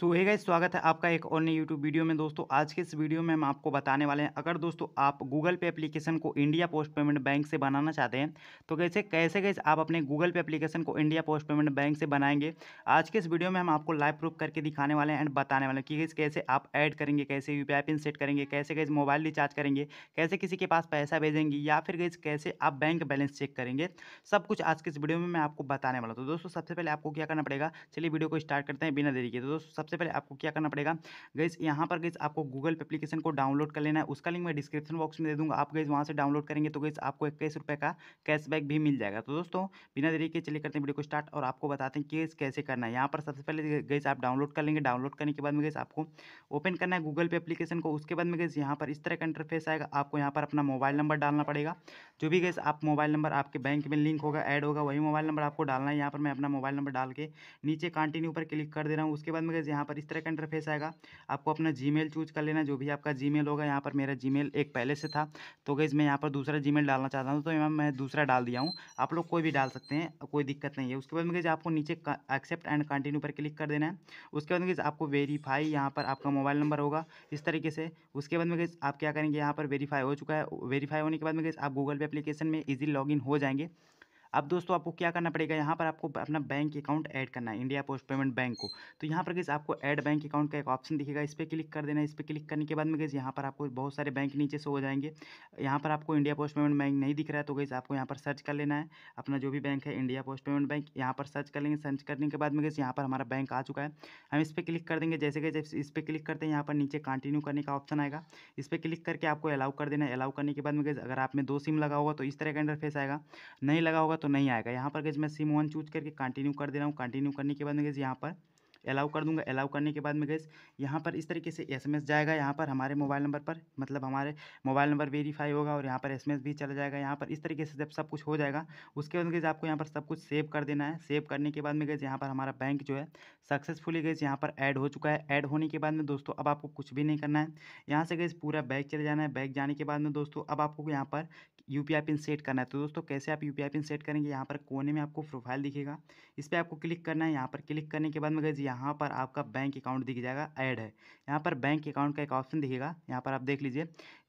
सो so, हेगा hey स्वागत है आपका एक और नई यूट्यूब वीडियो में दोस्तों आज के इस वीडियो में हम आपको बताने वाले हैं अगर दोस्तों आप गूगल पे एप्लीकेशन को इंडिया पोस्ट पेमेंट बैंक से बनाना चाहते हैं तो कैसे कैसे कैसे आप अपने गूगल पे एप्लीकेशन को इंडिया पोस्ट पेमेंट बैंक से बनाएंगे आज के इस वीडियो में हम आपको लाइव प्रूफ करके दिखाने वाले हैं एंड बताने वाले हैं कि कैसे, कैसे आप ऐड करेंगे कैसे यू पिन सेट करेंगे कैसे कैसे मोबाइल रिचार्ज करेंगे कैसे किसी के पास पैसा भेजेंगे या फिर कैसे कैसे आप बैंक बैलेंस चेक करेंगे सब कुछ आज के इस वीडियो में मैं आपको बताने वाला हूँ तो दोस्तों सबसे पहले आपको क्या करना पड़ेगा चलिए वीडियो को स्टार्ट करते हैं बिना देरी के तो दोस्तों सबसे पहले आपको क्या करना पड़ेगा गैस यहाँ पर गैस आपको गूगल एप्लीकेशन को डाउनलोड कर लेना है उसका लिंक मैं डिस्क्रिप्शन बॉक्स में दे दूँगा आप गैस वहाँ से डाउनलोड करेंगे तो गैस आपको इक्कीस रुपये का कैशबैक भी मिल जाएगा तो दोस्तों बिना देरी के चले करते हैं वीडियो को स्टार्ट और आपको बताते हैं कि कैसे करना है यहाँ पर सबसे पहले गैस आप डाउनलोड कर लेंगे डाउनलोड करने के बाद में गैस आपको ओपन करना है गूगल पे एप्लीकेशन को उसके बाद में गैस यहाँ पर इस तरह का इंटरफेस आएगा आपको यहाँ पर अपना मोबाइल नंबर डालना पड़ेगा जो भी गैस आप मोबाइल नंबर आपके बैंक में लिंक होगा ऐड होगा वही मोबाइल नंबर आपको डालना है यहाँ पर मैं अपना मोबाइल नंबर डाल के नीचे कंटिन्यू पर क्लिक कर दे रहा हूँ उसके बाद में गैस यहाँ पर इस तरह का इंटरफेस आएगा आपको अपना जीमेल चूज कर लेना जो भी आपका जीमेल होगा यहाँ पर मेरा जीमेल एक पहले से था तो गई मैं यहाँ पर दूसरा जीमेल डालना चाहता हूँ तो मैम मैं दूसरा डाल दिया हूँ आप लोग कोई भी डाल सकते हैं कोई दिक्कत नहीं है उसके बाद में गई आपको नीचे एक्सेप्ट एंड कंटिन्यू पर क्लिक कर देना है उसके बाद में आपको वेरीफाई यहाँ पर आपका मोबाइल नंबर होगा इस तरीके से उसके बाद में गई आप क्या करेंगे यहाँ पर वेरीफाई हो चुका है वेरीफाई होने के बाद में गई आप गूगल पे अपलीकेशन में ईजी लॉग हो जाएंगे अब दोस्तों आपको क्या करना पड़ेगा यहाँ पर आपको अपना बैंक अकाउंट ऐड करना है इंडिया पोस्ट पेमेंट बैंक को तो यहाँ पर गैस आपको ऐड बैंक अकाउंट का एक ऑप्शन दिखेगा इस पर क्लिक कर देना इस पर क्लिक करने के बाद में गैस यहाँ पर आपको बहुत सारे बैंक नीचे से हो जाएंगे यहाँ पर आपको इंडिया पोस्ट पेमेंट बैंक नहीं दिख रहा है तो गैस आपको यहाँ पर सर्च कर लेना है अपना जो भी बैंक है इंडिया पोस्ट पेमेंट बैंक यहाँ पर सर्च कर लेंगे सर्च करने के बाद में गैस यहाँ पर हमारा बैंक आ चुका है हम इस पर क्लिक कर देंगे जैसे कि इस पर क्लिक करते हैं यहाँ पर नीचे कंटिन्यू करने का ऑप्शन आएगा इस पर क्लिक करके आपको अलाउ कर देना है अलाउ करने के बाद में गैस अगर आप में दो सिम लगा होगा तो इस तरह का इंटरफेस आएगा नहीं लगा होगा तो नहीं आएगा यहाँ पर गैस मैं सिम वन चूज करके कंटिन्यू कर दे रहा हूँ कंटिन्यू करने के बाद गैस यहाँ पर अलाउ कर दूंगा अलाउ करने के बाद में गैस यहाँ पर इस तरीके से एसएमएस जाएगा यहाँ पर हमारे मोबाइल नंबर पर मतलब हमारे मोबाइल नंबर वेरीफाई होगा और यहाँ पर एस भी चला जाएगा यहाँ पर इस तरीके से जब सब कुछ हो जाएगा उसके बाद गैस आपको यहाँ पर सब कुछ सेव कर देना है सेव करने के बाद में गैस यहाँ पर हमारा बैंक जो है सक्सेसफुली गैस यहाँ पर ऐड हो चुका है ऐड होने के बाद में दोस्तों अब आपको कुछ भी नहीं करना है यहाँ से गैस पूरा बैग चले जाना है बैग जाने के बाद में दोस्तों अब आपको यहाँ पर U P I pin set करना है तो दोस्तों कैसे आप U P I pin set करेंगे यहाँ पर कोने में आपको प्रोफाइल दिखेगा इस पर आपको क्लिक करना है यहाँ पर क्लिक करने के बाद में गैस यहाँ पर आपका बैंक अकाउंट दिख जाएगा ऐड है यहाँ पर बैंक अकाउंट का एक ऑप्शन दिखेगा यहाँ पर आप देख लीजिए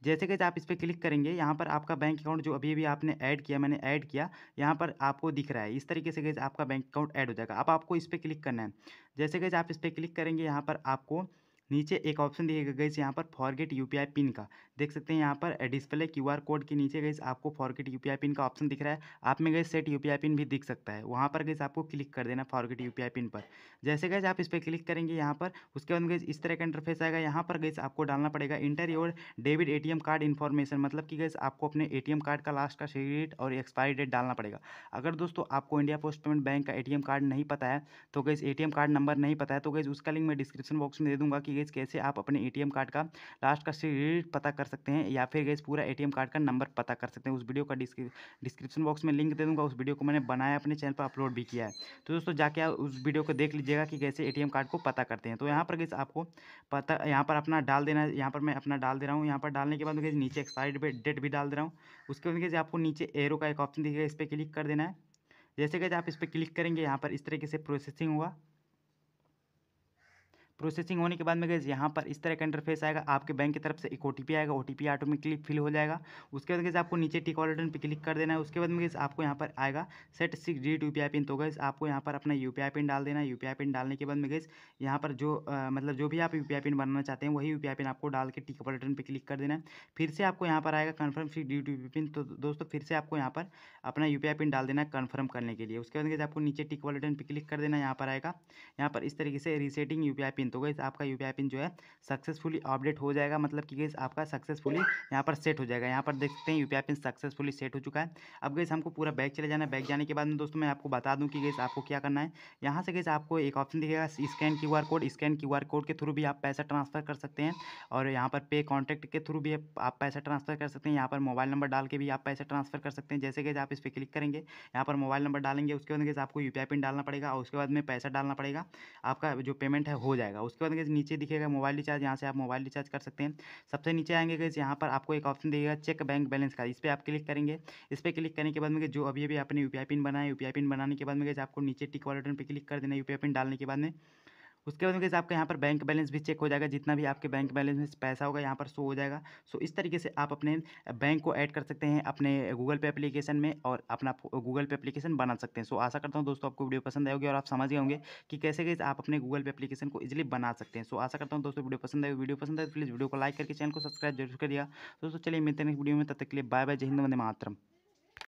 जैसे कि आप इस पर क्लिक करेंगे यहाँ पर आपका बैंक अकाउंट जो अभी अभी आपने ऐड किया मैंने ऐड किया यहाँ पर आपको दिख रहा है इस तरीके से कैसे आपका बैंक अकाउंट ऐड हो जाएगा अब आपको इस पर क्लिक करना है जैसे कि आप इस पर क्लिक करेंगे यहाँ पर आपको नीचे एक ऑप्शन दिखेगा गई यहाँ पर फॉरगेट यू पिन का देख सकते हैं यहाँ पर डिस्प्ले क्यू कोड के नीचे गई आपको फॉरगेट यू पिन का ऑप्शन दिख रहा है आप में गए सेट यू पिन भी दिख सकता है वहाँ पर गई आपको क्लिक कर देना फॉरगेट यू पिन पर जैसे गए आप इस पर क्लिक करेंगे यहाँ पर उसके बाद गई इस तरह का इंटरफेस आएगा यहाँ पर गई आपको डालना पड़ेगा enter your debit a card information मतलब कि गई आपको अपने ए कार्ड का लास्ट का डेट और एक्सपायरी डेट डालना पड़ेगा अगर दोस्तों आपको इंडिया पोस्ट पेमेंट बैंक का ए कार्ड नहीं पता है तो गई एटीएम कार्ड नंबर नहीं पता है तो गई उसका लिंक मैं डिस्क्रिप्शन बॉक्स में दे दूंगा कि गई कैसे आप अपने ए कार्ड का लास्ट का सीट पता कर सकते हैं या फिर गैस पूरा ए कार्ड का नंबर पता कर सकते हैं उस वीडियो का डिस्क्रिप्शन बॉक्स में लिंक दे दूँगा उस वीडियो को मैंने बनाया अपने चैनल पर अपलोड भी किया है तो दोस्तों जाके आप उस वीडियो को देख लीजिएगा कि कैसे ए कार्ड को पता करते हैं तो यहाँ पर गैस आपको पता यहाँ पर अपना डाल देना है यहाँ पर मैं अपना डाल दे रहा हूँ यहाँ पर डालने के बाद गैस नीचे एक्सपायरी डेट भी डाल दे रहा हूँ उसके बाद गैस आपको नीचे एरो का एक ऑप्शन दिखेगा इस पर क्लिक कर देना है जैसे कि आप इस पर क्लिक करेंगे यहाँ पर इस तरीके से प्रोसेसिंग हुआ प्रोसेसिंग होने के बाद में गैस यहाँ पर इस तरह का इंटरफेस आएगा आपके बैंक की तरफ से एक ओ आएगा ओ ऑटोमेटिकली फिल हो जाएगा उसके बाद गैस आपको नीचे टिक बटन पर क्लिक कर देना है उसके बाद में गैस आपको यहाँ पर आएगा set six digit U pin तो गैस आपको यहाँ पर अपना यू पिन डाल देना है यू पिन डालने के बाद में गैस यहाँ पर जो आ, मतलब जो भी आप यू पिन बनाना चाहते हैं वही यू पिन आपको डाल के टिक बटन पर क्लिक कर देना है फिर से आपको यहाँ पर आएगा confirm six digit U pin तो दोस्तों फिर से आपको यहाँ पर अपना यू पिन डाल देना है कन्फर्म करने के लिए उसके बाद गैस आपको नीचे टिक बटन पर क्लिक कर देना यहाँ पर आएगा यहाँ पर इस तरीके से रीसेटिंग यू पिन तो गई आपका यू पिन जो है सक्सेसफुली अपडेट हो जाएगा मतलब कि गई आपका सक्सेसफुली यहाँ पर सेट हो जाएगा यहाँ पर देख सकते हैं यू पिन सक्सेसफुली सेट हो चुका है अब गई हमको पूरा बैग चले जाना है बैग जाने के बाद में दोस्तों मैं आपको बता दूँ कि गई आपको क्या करना है यहाँ से गई आपको एक ऑप्शन दिखेगा scan Q code scan Q code के थ्रू भी आप पैसा ट्रांसफर कर सकते हैं और यहाँ पर पे कॉन्टैक्ट के थ्रू भी आप पैसा ट्रांसफर कर सकते हैं यहाँ पर मोबाइल नंबर डाल के भी आप पैसा ट्रांसफर कर सकते हैं जैसे कि आप इस पर क्लिक करेंगे यहाँ पर मोबाइल नंबर डालेंगे उसके बाद आपको यू पिन डालना पड़ेगा और उसके बाद में पैसा डालना पड़ेगा आपका जो पेमेंट है हो जाएगा जाएगा उसके बाद कैसे नीचे दिखेगा मोबाइल रिचार्ज यहाँ से आप मोबाइल रिचार्ज कर सकते हैं सबसे नीचे आएंगे कैसे यहाँ पर आपको एक ऑप्शन देगा चेक बैंक बैलेंस का इस पर आप क्लिक करेंगे इस पर क्लिक करने के बाद में जो अभी अभी आपने यू पिन बनाया यू पिन बनाने के बाद में आपको नीचे टिक वाले बटन पर क्लिक कर देना यू पिन डालने के बाद में उसके बाद कैसे आपका यहाँ पर बैंक बैलेंस भी चेक हो जाएगा जितना भी आपके बैंक बैलेंस में पैसा होगा यहाँ पर शो हो जाएगा सो इस तरीके से आप अपने बैंक को ऐड कर सकते हैं अपने गूगल पे एप्लीकेशन में और अपना गूगल पे एप्लीकेशन बना सकते हैं सो आशा करता हूँ दोस्तों आपको वीडियो पसंद आएगी और आप समझ गए होंगे कि कैसे कैसे आप अपने गूगल पे एप्लीकेशन को इजिली बना सकते हैं सो आशा करता हूँ दोस्तों वीडियो पसंद आएगी वीडियो पसंद आए तो प्लीज़ वीडियो को लाइक करके चैनल को सब्सक्राइब जरूर कर दिया दोस्तों चलिए मिलते हैं नेक्स्ट वीडियो में तब तक के लिए बाय बाय जय हिंद वंदे मातरम